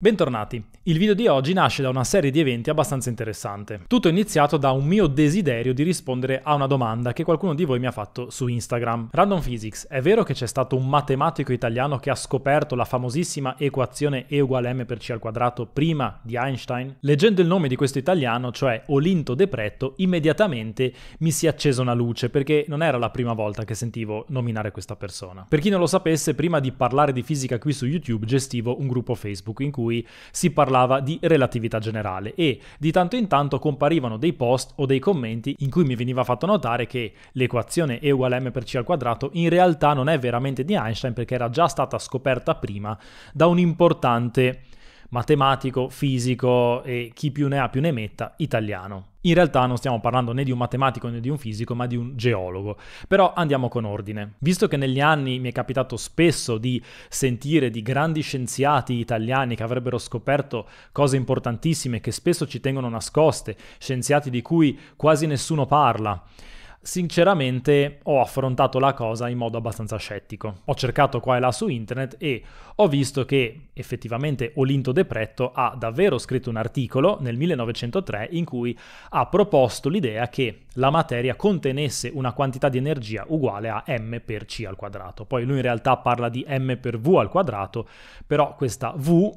Bentornati, il video di oggi nasce da una serie di eventi abbastanza interessante. Tutto è iniziato da un mio desiderio di rispondere a una domanda che qualcuno di voi mi ha fatto su Instagram. Random Physics, è vero che c'è stato un matematico italiano che ha scoperto la famosissima equazione E uguale m per c al quadrato prima di Einstein? Leggendo il nome di questo italiano, cioè Olinto De Pretto, immediatamente mi si è accesa una luce perché non era la prima volta che sentivo nominare questa persona. Per chi non lo sapesse, prima di parlare di fisica qui su YouTube gestivo un gruppo Facebook in cui cui si parlava di relatività generale e di tanto in tanto comparivano dei post o dei commenti in cui mi veniva fatto notare che l'equazione E uguale m per c al quadrato in realtà non è veramente di Einstein perché era già stata scoperta prima da un importante matematico, fisico e chi più ne ha più ne metta, italiano. In realtà non stiamo parlando né di un matematico né di un fisico, ma di un geologo. Però andiamo con ordine. Visto che negli anni mi è capitato spesso di sentire di grandi scienziati italiani che avrebbero scoperto cose importantissime che spesso ci tengono nascoste, scienziati di cui quasi nessuno parla, Sinceramente ho affrontato la cosa in modo abbastanza scettico. Ho cercato qua e là su internet e ho visto che effettivamente Olinto De Pretto ha davvero scritto un articolo nel 1903 in cui ha proposto l'idea che la materia contenesse una quantità di energia uguale a m per c al quadrato. Poi lui in realtà parla di m per v al quadrato, però questa v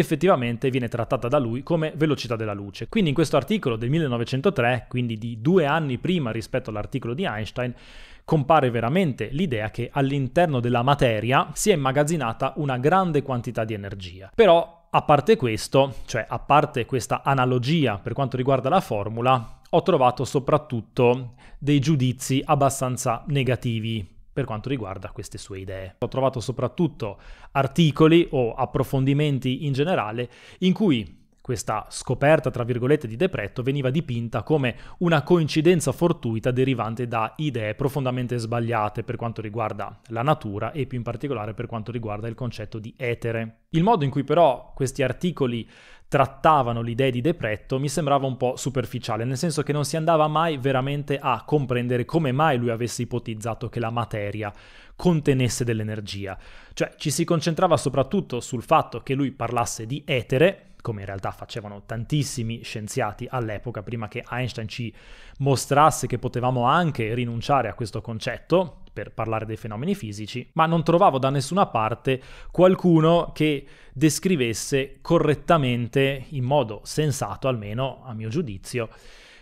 effettivamente viene trattata da lui come velocità della luce. Quindi in questo articolo del 1903, quindi di due anni prima rispetto all'articolo di Einstein, compare veramente l'idea che all'interno della materia si è immagazzinata una grande quantità di energia. Però a parte questo, cioè a parte questa analogia per quanto riguarda la formula, ho trovato soprattutto dei giudizi abbastanza negativi per quanto riguarda queste sue idee. Ho trovato soprattutto articoli o approfondimenti in generale in cui questa scoperta, tra virgolette, di Depretto veniva dipinta come una coincidenza fortuita derivante da idee profondamente sbagliate per quanto riguarda la natura e più in particolare per quanto riguarda il concetto di etere. Il modo in cui però questi articoli trattavano l'idea di depretto mi sembrava un po' superficiale, nel senso che non si andava mai veramente a comprendere come mai lui avesse ipotizzato che la materia contenesse dell'energia. Cioè ci si concentrava soprattutto sul fatto che lui parlasse di etere, come in realtà facevano tantissimi scienziati all'epoca, prima che Einstein ci mostrasse che potevamo anche rinunciare a questo concetto, per parlare dei fenomeni fisici, ma non trovavo da nessuna parte qualcuno che descrivesse correttamente, in modo sensato almeno a mio giudizio,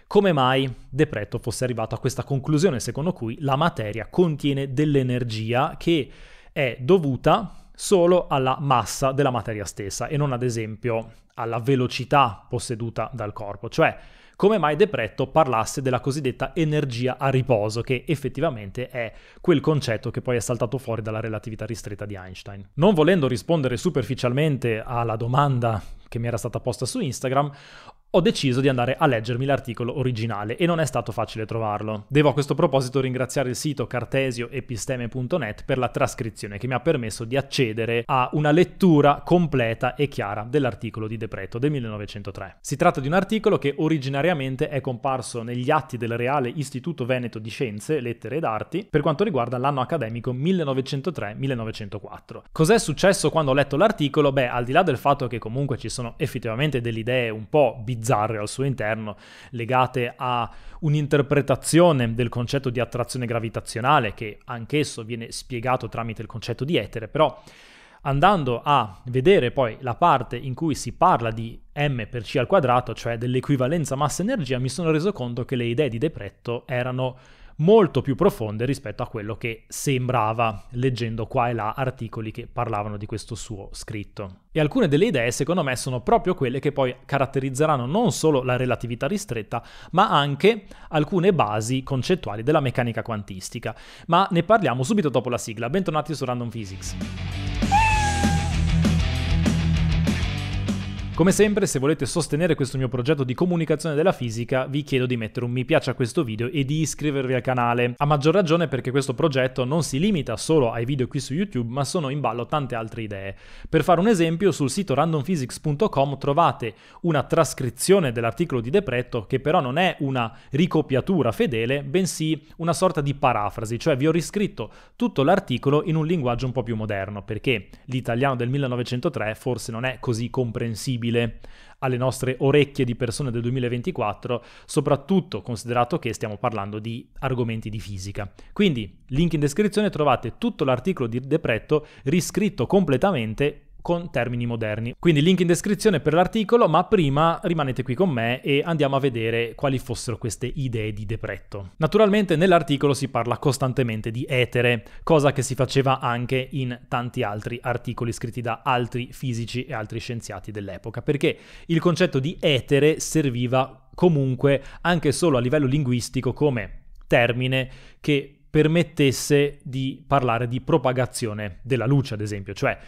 come mai De Preto fosse arrivato a questa conclusione secondo cui la materia contiene dell'energia che è dovuta solo alla massa della materia stessa e non ad esempio alla velocità posseduta dal corpo, cioè come mai De Pretto parlasse della cosiddetta energia a riposo, che effettivamente è quel concetto che poi è saltato fuori dalla relatività ristretta di Einstein. Non volendo rispondere superficialmente alla domanda che mi era stata posta su Instagram, ho deciso di andare a leggermi l'articolo originale e non è stato facile trovarlo. Devo a questo proposito ringraziare il sito cartesioepisteme.net per la trascrizione che mi ha permesso di accedere a una lettura completa e chiara dell'articolo di Depreto del 1903. Si tratta di un articolo che originariamente è comparso negli atti del Reale Istituto Veneto di Scienze, Lettere ed Arti per quanto riguarda l'anno accademico 1903-1904. Cos'è successo quando ho letto l'articolo? Beh, al di là del fatto che comunque ci sono effettivamente delle idee un po' bizzarre bizzarre al suo interno, legate a un'interpretazione del concetto di attrazione gravitazionale, che anch'esso viene spiegato tramite il concetto di etere, però andando a vedere poi la parte in cui si parla di m per c al quadrato, cioè dell'equivalenza massa-energia, mi sono reso conto che le idee di Depretto erano molto più profonde rispetto a quello che sembrava leggendo qua e là articoli che parlavano di questo suo scritto. E alcune delle idee secondo me sono proprio quelle che poi caratterizzeranno non solo la relatività ristretta, ma anche alcune basi concettuali della meccanica quantistica. Ma ne parliamo subito dopo la sigla. Bentornati su Random Physics. Come sempre, se volete sostenere questo mio progetto di comunicazione della fisica, vi chiedo di mettere un mi piace a questo video e di iscrivervi al canale. A maggior ragione perché questo progetto non si limita solo ai video qui su YouTube, ma sono in ballo tante altre idee. Per fare un esempio, sul sito randomphysics.com trovate una trascrizione dell'articolo di Depretto che però non è una ricopiatura fedele, bensì una sorta di parafrasi, cioè vi ho riscritto tutto l'articolo in un linguaggio un po' più moderno, perché l'italiano del 1903 forse non è così comprensibile appetibile alle nostre orecchie di persone del 2024, soprattutto considerato che stiamo parlando di argomenti di fisica. Quindi, link in descrizione trovate tutto l'articolo di De Pretto riscritto completamente con termini moderni. Quindi link in descrizione per l'articolo, ma prima rimanete qui con me e andiamo a vedere quali fossero queste idee di depretto. Naturalmente nell'articolo si parla costantemente di etere, cosa che si faceva anche in tanti altri articoli scritti da altri fisici e altri scienziati dell'epoca, perché il concetto di etere serviva comunque anche solo a livello linguistico come termine che permettesse di parlare di propagazione della luce, ad esempio, cioè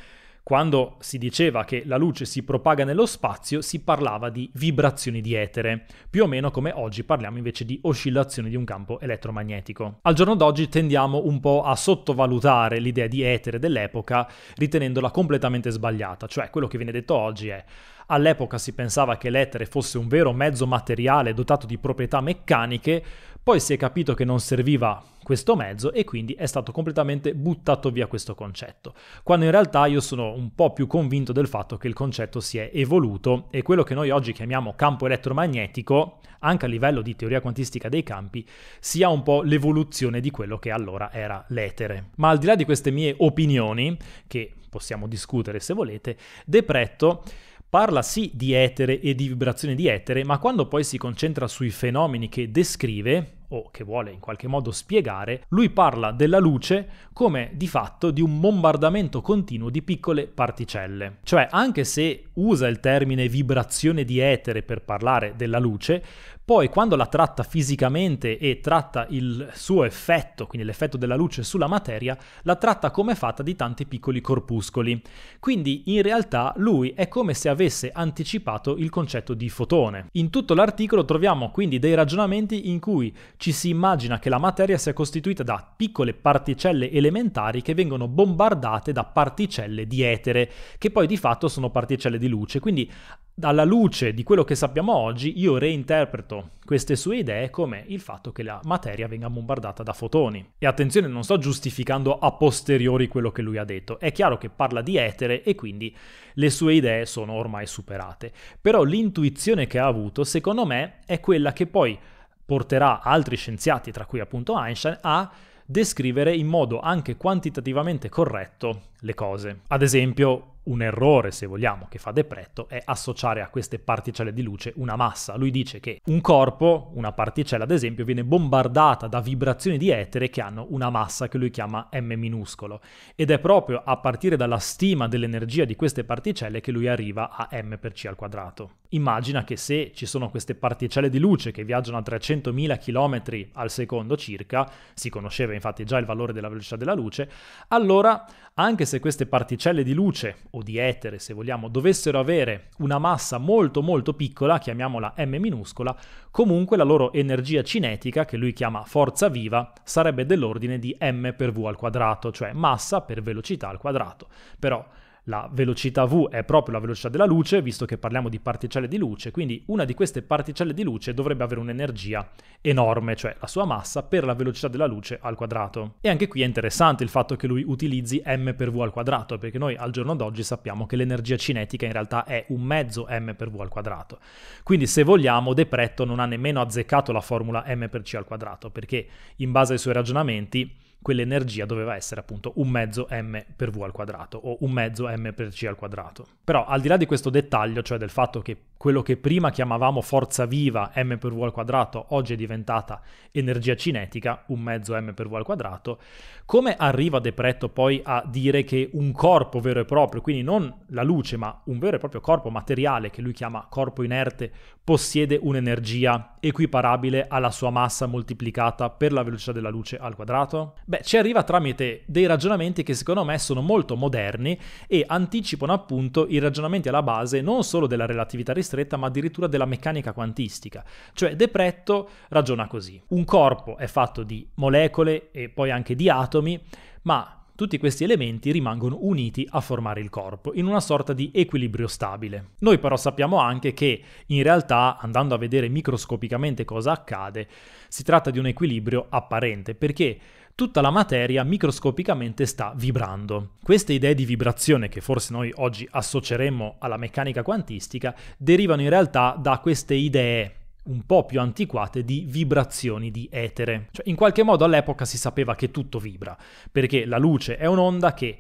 quando si diceva che la luce si propaga nello spazio, si parlava di vibrazioni di etere, più o meno come oggi parliamo invece di oscillazioni di un campo elettromagnetico. Al giorno d'oggi tendiamo un po' a sottovalutare l'idea di etere dell'epoca, ritenendola completamente sbagliata, cioè quello che viene detto oggi è All'epoca si pensava che l'etere fosse un vero mezzo materiale dotato di proprietà meccaniche, poi si è capito che non serviva questo mezzo e quindi è stato completamente buttato via questo concetto. Quando in realtà io sono un po' più convinto del fatto che il concetto si è evoluto e quello che noi oggi chiamiamo campo elettromagnetico, anche a livello di teoria quantistica dei campi, sia un po' l'evoluzione di quello che allora era l'etere. Ma al di là di queste mie opinioni, che possiamo discutere se volete, De Depretto parla sì di etere e di vibrazione di etere, ma quando poi si concentra sui fenomeni che descrive, o che vuole in qualche modo spiegare, lui parla della luce come di fatto di un bombardamento continuo di piccole particelle. Cioè, anche se usa il termine vibrazione di etere per parlare della luce, poi quando la tratta fisicamente e tratta il suo effetto, quindi l'effetto della luce sulla materia, la tratta come fatta di tanti piccoli corpuscoli. Quindi in realtà lui è come se avesse anticipato il concetto di fotone. In tutto l'articolo troviamo quindi dei ragionamenti in cui ci si immagina che la materia sia costituita da piccole particelle elementari che vengono bombardate da particelle di etere, che poi di fatto sono particelle di luce. Quindi dalla luce di quello che sappiamo oggi, io reinterpreto queste sue idee come il fatto che la materia venga bombardata da fotoni. E attenzione, non sto giustificando a posteriori quello che lui ha detto, è chiaro che parla di etere e quindi le sue idee sono ormai superate. Però l'intuizione che ha avuto, secondo me, è quella che poi porterà altri scienziati, tra cui appunto Einstein, a descrivere in modo anche quantitativamente corretto le cose. Ad esempio, un errore, se vogliamo, che fa Depretto è associare a queste particelle di luce una massa. Lui dice che un corpo, una particella ad esempio, viene bombardata da vibrazioni di etere che hanno una massa che lui chiama m minuscolo ed è proprio a partire dalla stima dell'energia di queste particelle che lui arriva a m per c al quadrato. Immagina che se ci sono queste particelle di luce che viaggiano a 300.000 km al secondo circa, si conosceva infatti già il valore della velocità della luce, allora anche se queste particelle di luce o di etere, se vogliamo, dovessero avere una massa molto molto piccola, chiamiamola m minuscola, comunque la loro energia cinetica, che lui chiama forza viva, sarebbe dell'ordine di m per v al quadrato, cioè massa per velocità al quadrato. Però la velocità v è proprio la velocità della luce, visto che parliamo di particelle di luce, quindi una di queste particelle di luce dovrebbe avere un'energia enorme, cioè la sua massa, per la velocità della luce al quadrato. E anche qui è interessante il fatto che lui utilizzi m per v al quadrato, perché noi al giorno d'oggi sappiamo che l'energia cinetica in realtà è un mezzo m per v al quadrato. Quindi se vogliamo, De Pretto non ha nemmeno azzeccato la formula m per c al quadrato, perché in base ai suoi ragionamenti quell'energia doveva essere appunto un mezzo m per v al quadrato o un mezzo m per c al quadrato. Però al di là di questo dettaglio, cioè del fatto che quello che prima chiamavamo forza viva m per v al quadrato oggi è diventata energia cinetica, un mezzo m per v al quadrato, come arriva De Pretto poi a dire che un corpo vero e proprio, quindi non la luce, ma un vero e proprio corpo materiale che lui chiama corpo inerte, possiede un'energia equiparabile alla sua massa moltiplicata per la velocità della luce al quadrato? Beh, Beh, ci arriva tramite dei ragionamenti che secondo me sono molto moderni e anticipano appunto i ragionamenti alla base non solo della relatività ristretta, ma addirittura della meccanica quantistica. Cioè De Depretto ragiona così. Un corpo è fatto di molecole e poi anche di atomi, ma tutti questi elementi rimangono uniti a formare il corpo, in una sorta di equilibrio stabile. Noi però sappiamo anche che in realtà, andando a vedere microscopicamente cosa accade, si tratta di un equilibrio apparente, perché tutta la materia microscopicamente sta vibrando. Queste idee di vibrazione che forse noi oggi associeremmo alla meccanica quantistica derivano in realtà da queste idee un po' più antiquate di vibrazioni di etere. Cioè, in qualche modo all'epoca si sapeva che tutto vibra, perché la luce è un'onda che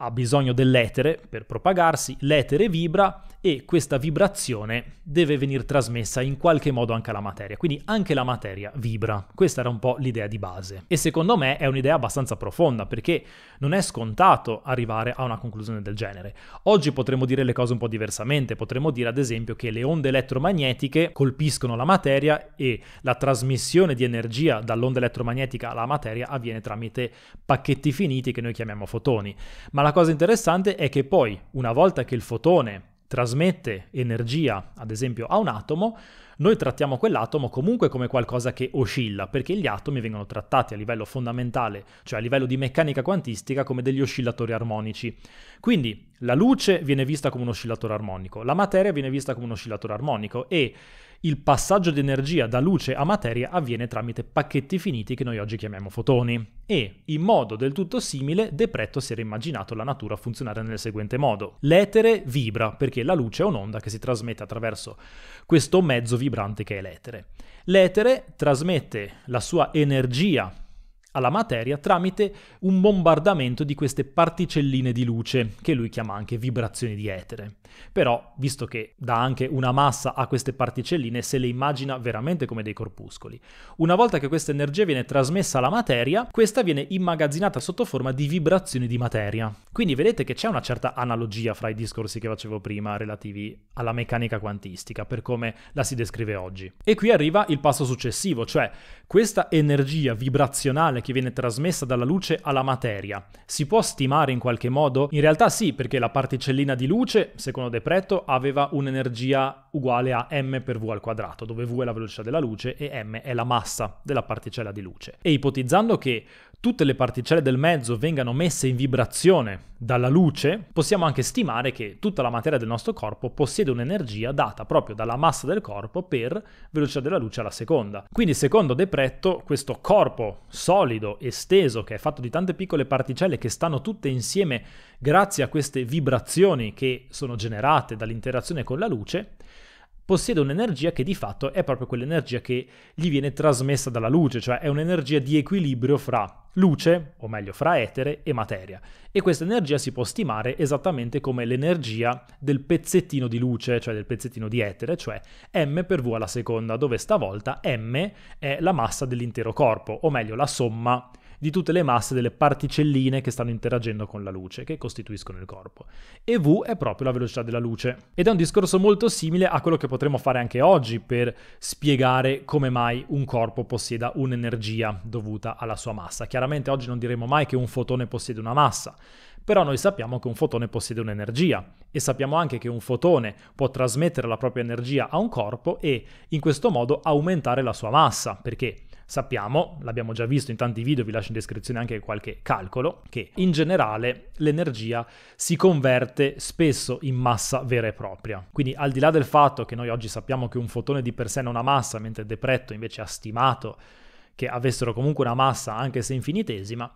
ha bisogno dell'etere per propagarsi, l'etere vibra e questa vibrazione deve venire trasmessa in qualche modo anche alla materia, quindi anche la materia vibra. Questa era un po' l'idea di base e secondo me è un'idea abbastanza profonda perché non è scontato arrivare a una conclusione del genere. Oggi potremmo dire le cose un po' diversamente, potremmo dire ad esempio che le onde elettromagnetiche colpiscono la materia e la trasmissione di energia dall'onda elettromagnetica alla materia avviene tramite pacchetti finiti che noi chiamiamo fotoni, ma la la cosa interessante è che poi, una volta che il fotone trasmette energia, ad esempio, a un atomo, noi trattiamo quell'atomo comunque come qualcosa che oscilla, perché gli atomi vengono trattati a livello fondamentale, cioè a livello di meccanica quantistica, come degli oscillatori armonici. Quindi la luce viene vista come un oscillatore armonico, la materia viene vista come un oscillatore armonico e il passaggio di energia da luce a materia avviene tramite pacchetti finiti che noi oggi chiamiamo fotoni. E, in modo del tutto simile, De Pretto si era immaginato la natura funzionare nel seguente modo. L'etere vibra, perché la luce è un'onda che si trasmette attraverso questo mezzo vibrante che è l'etere. L'etere trasmette la sua energia alla materia tramite un bombardamento di queste particelline di luce, che lui chiama anche vibrazioni di etere. Però, visto che dà anche una massa a queste particelline, se le immagina veramente come dei corpuscoli. Una volta che questa energia viene trasmessa alla materia, questa viene immagazzinata sotto forma di vibrazioni di materia. Quindi vedete che c'è una certa analogia fra i discorsi che facevo prima relativi alla meccanica quantistica, per come la si descrive oggi. E qui arriva il passo successivo, cioè questa energia vibrazionale informazione che viene trasmessa dalla luce alla materia si può stimare in qualche modo? In realtà sì, perché la particellina di luce, secondo De Pretto, aveva un'energia uguale a m per v al quadrato, dove v è la velocità della luce e m è la massa della particella di luce. E ipotizzando che tutte le particelle del mezzo vengano messe in vibrazione dalla luce, possiamo anche stimare che tutta la materia del nostro corpo possiede un'energia data proprio dalla massa del corpo per velocità della luce alla seconda. Quindi secondo De Depretto questo corpo solido, esteso, che è fatto di tante piccole particelle che stanno tutte insieme grazie a queste vibrazioni che sono generate dall'interazione con la luce, possiede un'energia che di fatto è proprio quell'energia che gli viene trasmessa dalla luce, cioè è un'energia di equilibrio fra luce, o meglio fra etere e materia. E questa energia si può stimare esattamente come l'energia del pezzettino di luce, cioè del pezzettino di etere, cioè m per v alla seconda, dove stavolta m è la massa dell'intero corpo, o meglio la somma di tutte le masse delle particelline che stanno interagendo con la luce, che costituiscono il corpo. E V è proprio la velocità della luce. Ed è un discorso molto simile a quello che potremmo fare anche oggi per spiegare come mai un corpo possieda un'energia dovuta alla sua massa. Chiaramente oggi non diremo mai che un fotone possiede una massa, però noi sappiamo che un fotone possiede un'energia e sappiamo anche che un fotone può trasmettere la propria energia a un corpo e in questo modo aumentare la sua massa, perché Sappiamo, l'abbiamo già visto in tanti video, vi lascio in descrizione anche qualche calcolo, che in generale l'energia si converte spesso in massa vera e propria. Quindi al di là del fatto che noi oggi sappiamo che un fotone di per sé non ha massa, mentre Depretto invece ha stimato che avessero comunque una massa anche se infinitesima,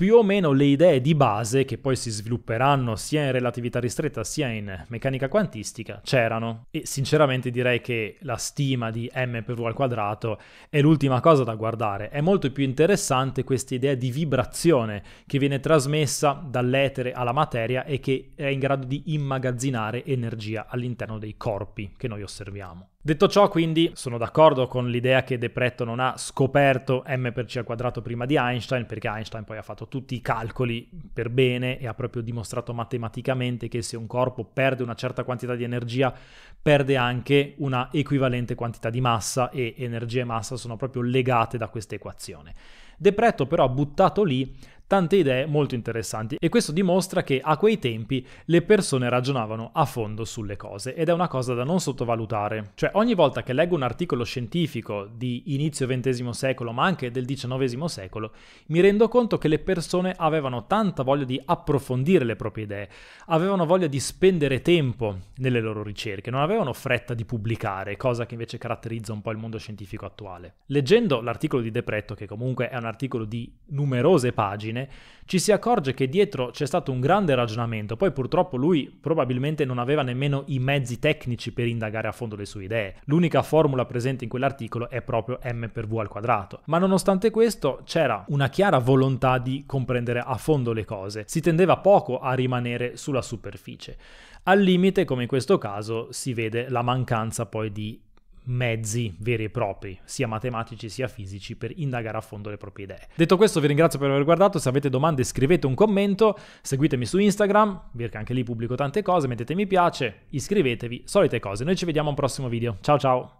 più o meno le idee di base, che poi si svilupperanno sia in relatività ristretta sia in meccanica quantistica, c'erano. E sinceramente direi che la stima di m per v al quadrato è l'ultima cosa da guardare. È molto più interessante questa idea di vibrazione che viene trasmessa dall'etere alla materia e che è in grado di immagazzinare energia all'interno dei corpi che noi osserviamo. Detto ciò, quindi, sono d'accordo con l'idea che De Pretto non ha scoperto m per c al quadrato prima di Einstein, perché Einstein poi ha fatto tutti i calcoli per bene e ha proprio dimostrato matematicamente che se un corpo perde una certa quantità di energia, perde anche una equivalente quantità di massa e energia e massa sono proprio legate da questa equazione. De Pretto però ha buttato lì tante idee molto interessanti e questo dimostra che a quei tempi le persone ragionavano a fondo sulle cose ed è una cosa da non sottovalutare. Cioè ogni volta che leggo un articolo scientifico di inizio XX secolo ma anche del XIX secolo mi rendo conto che le persone avevano tanta voglia di approfondire le proprie idee, avevano voglia di spendere tempo nelle loro ricerche, non avevano fretta di pubblicare, cosa che invece caratterizza un po' il mondo scientifico attuale. Leggendo l'articolo di Depretto, che comunque è un articolo di numerose pagine, bene, ci si accorge che dietro c'è stato un grande ragionamento, poi purtroppo lui probabilmente non aveva nemmeno i mezzi tecnici per indagare a fondo le sue idee. L'unica formula presente in quell'articolo è proprio m per v al quadrato. Ma nonostante questo c'era una chiara volontà di comprendere a fondo le cose, si tendeva poco a rimanere sulla superficie. Al limite, come in questo caso, si vede la mancanza poi di mezzi veri e propri, sia matematici sia fisici, per indagare a fondo le proprie idee. Detto questo vi ringrazio per aver guardato, se avete domande scrivete un commento, seguitemi su Instagram, perché anche lì pubblico tante cose, mettete mi piace, iscrivetevi, solite cose. Noi ci vediamo al prossimo video, ciao ciao!